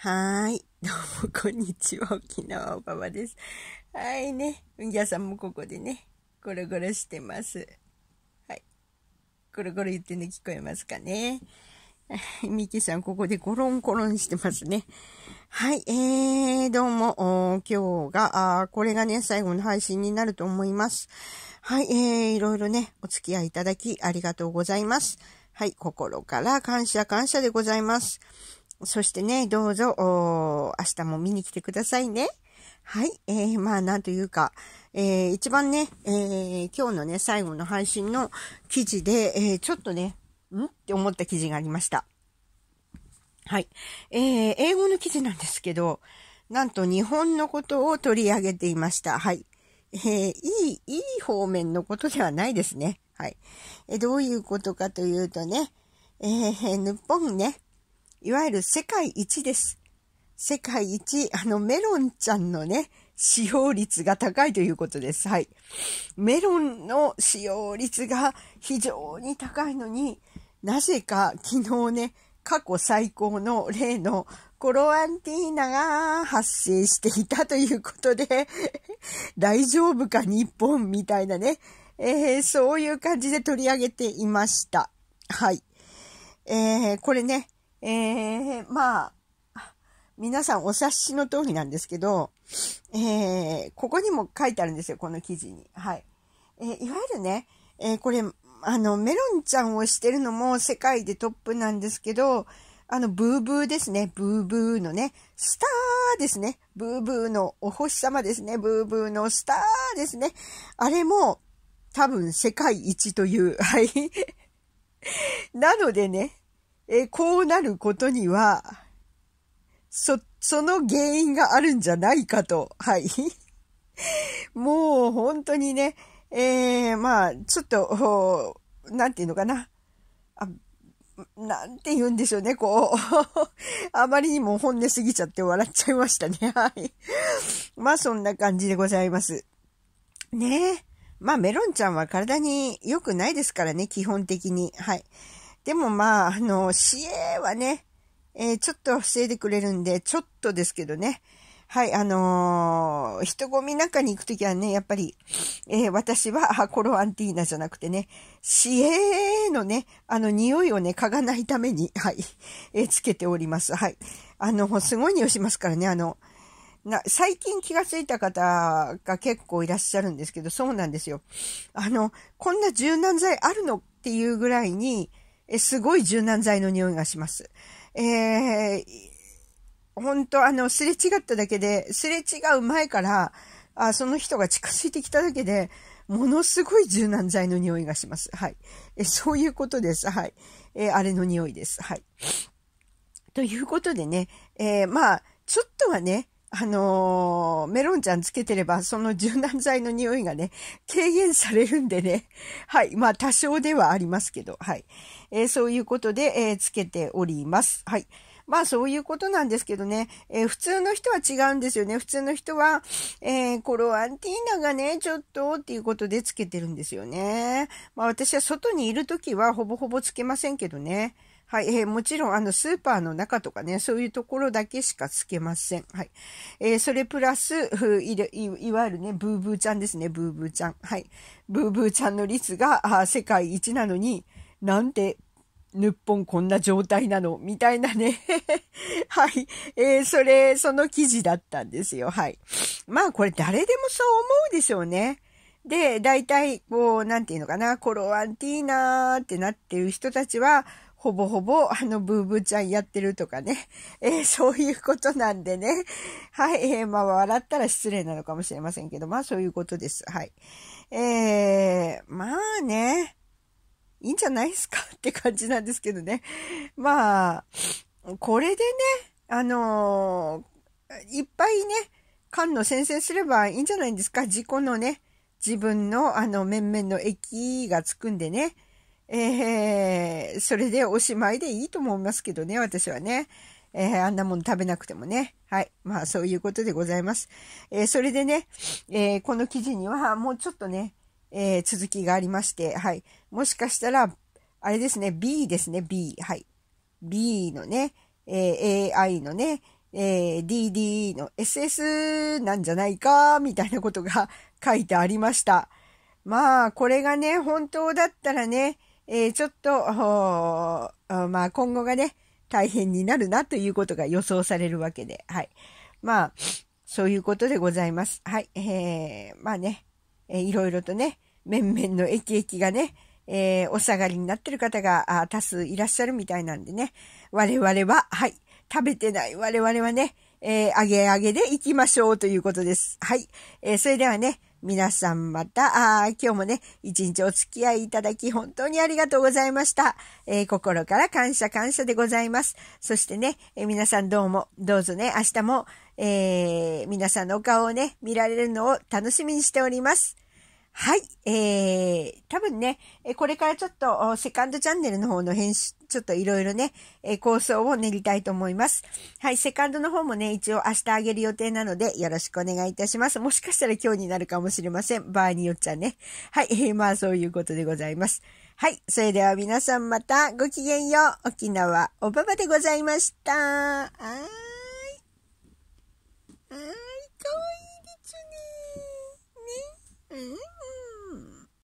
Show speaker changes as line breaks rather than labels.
はい。どうも、こんにちは。沖縄おばばです。はいね。皆さんもここでね、ゴロゴロしてます。はい。ゴロゴロ言ってね、聞こえますかね。ミキさん、ここでゴロンゴロンしてますね。はい。えー、どうも、今日が、あこれがね、最後の配信になると思います。はい。えー、いろいろね、お付き合いいただき、ありがとうございます。はい。心から感謝感謝でございます。そしてね、どうぞ、明日も見に来てくださいね。はい。えー、まあ、なんというか、えー、一番ね、えー、今日のね、最後の配信の記事で、えー、ちょっとね、んって思った記事がありました。はい。えー、英語の記事なんですけど、なんと日本のことを取り上げていました。はい。えー、いい、いい方面のことではないですね。はい。えどういうことかというとね、えー、日本ね、いわゆる世界一です。世界一、あの、メロンちゃんのね、使用率が高いということです。はい。メロンの使用率が非常に高いのに、なぜか昨日ね、過去最高の例のコロアンティーナが発生していたということで 大丈夫か日本みたいなね、えー、そういう感じで取り上げていました。はい。えー、これね、えー、まあ、皆さんお察しの通りなんですけど、えー、ここにも書いてあるんですよ、この記事に。はい。えー、いわゆるね、えー、これ、あの、メロンちゃんをしてるのも世界でトップなんですけど、あの、ブーブーですね。ブーブーのね、スターですね。ブーブーのお星様ですね。ブーブーのスターですね。あれも多分世界一という、はい。なのでね、えー、こうなることには、そ、その原因があるんじゃないかと、はい。もう本当にね、えー、まあ、ちょっと、なんていうのかな。あなんて言うんでしょうね、こう。あまりにも本音すぎちゃって笑っちゃいましたね。はい。まあそんな感じでございます。ねえ。まあメロンちゃんは体に良くないですからね、基本的に。はい。でもまあ、あの、市営はね、えー、ちょっと防いでくれるんで、ちょっとですけどね。はい、あのー、人混みなんかに行くときはね、やっぱり、えー、私はコロアンティーナじゃなくてね、市営のね、あの匂いをね、嗅がないために、はい、えー、つけております。はい。あの、すごい匂いしますからね、あの、な、最近気がついた方が結構いらっしゃるんですけど、そうなんですよ。あの、こんな柔軟剤あるのっていうぐらいに、えすごい柔軟剤の匂いがします。えー、本当あの、すれ違っただけで、すれ違う前から、あその人が近づいてきただけで、ものすごい柔軟剤の匂いがします。はい。えそういうことです。はい。えー、あれの匂いです。はい。ということでね、えー、まあ、ちょっとはね、あのー、メロンちゃんつけてれば、その柔軟剤の匂いがね、軽減されるんでね。はい。まあ、多少ではありますけど、はい。えー、そういうことで、えー、つけております。はい。まあそういうことなんですけどね、えー、普通の人は違うんですよね。普通の人は、えー、コロアンティーナがね、ちょっとっていうことでつけてるんですよね。まあ私は外にいるときはほぼほぼつけませんけどね。はい、えー、もちろん、あの、スーパーの中とかね、そういうところだけしかつけません。はい。えー、それプラス、いいわゆるね、ブーブーちゃんですね、ブーブーちゃん。はい。ブーブーちゃんの率が、あ世界一なのに、なんで日本こんな状態なのみたいなね はい。えー、それ、その記事だったんですよ。はい。まあこれ誰でもそう思うでしょうね。で、大体、こう、なんていうのかな、コロアンティーナーってなってる人たちは、ほぼほぼ、あの、ブーブーちゃんやってるとかね。えー、そういうことなんでね。はい。えー、まあ、笑ったら失礼なのかもしれませんけど、まあ、そういうことです。はい。えー、まあね、いいんじゃないですかって感じなんですけどね。まあ、これでね、あのいっぱいね、缶の先生すればいいんじゃないんですか自己のね、自分のあの面々の液がつくんでね。えー、それでおしまいでいいと思いますけどね、私はね。えー、あんなもん食べなくてもね。はい。まあ、そういうことでございます。えー、それでね、えー、この記事にはもうちょっとね、え続きがありまして、はい。もしかしたら、あれですね、B ですね、B。はい。B のね、え AI のね、え DD の SS なんじゃないか、みたいなことが書いてありました。まあ、これがね、本当だったらね、えー、ちょっと、まあ、今後がね、大変になるなということが予想されるわけで、はい。まあ、そういうことでございます。はい。えー、まあね、えー、いろいろとね、面々の駅駅がね、えー、お下がりになってる方が多数いらっしゃるみたいなんでね、我々は、はい、食べてない我々はね、えー、揚げ揚げで行きましょうということです。はい。えー、それではね、皆さんまた、あ今日もね、一日お付き合いいただき本当にありがとうございました。えー、心から感謝感謝でございます。そしてね、えー、皆さんどうも、どうぞね、明日も、えー、皆さんのお顔をね、見られるのを楽しみにしております。はい。えー、多分ね、これからちょっと、セカンドチャンネルの方の編集、ちょっといろいろね、え構想を練りたいと思います。はい。セカンドの方もね、一応明日あげる予定なので、よろしくお願いいたします。もしかしたら今日になるかもしれません。場合によっちゃね。はい。えー、まあ、そういうことでございます。はい。それでは皆さんまたごきげんよう。沖縄おばばでございました。あーい。あーい、かわいいですね。ね。うん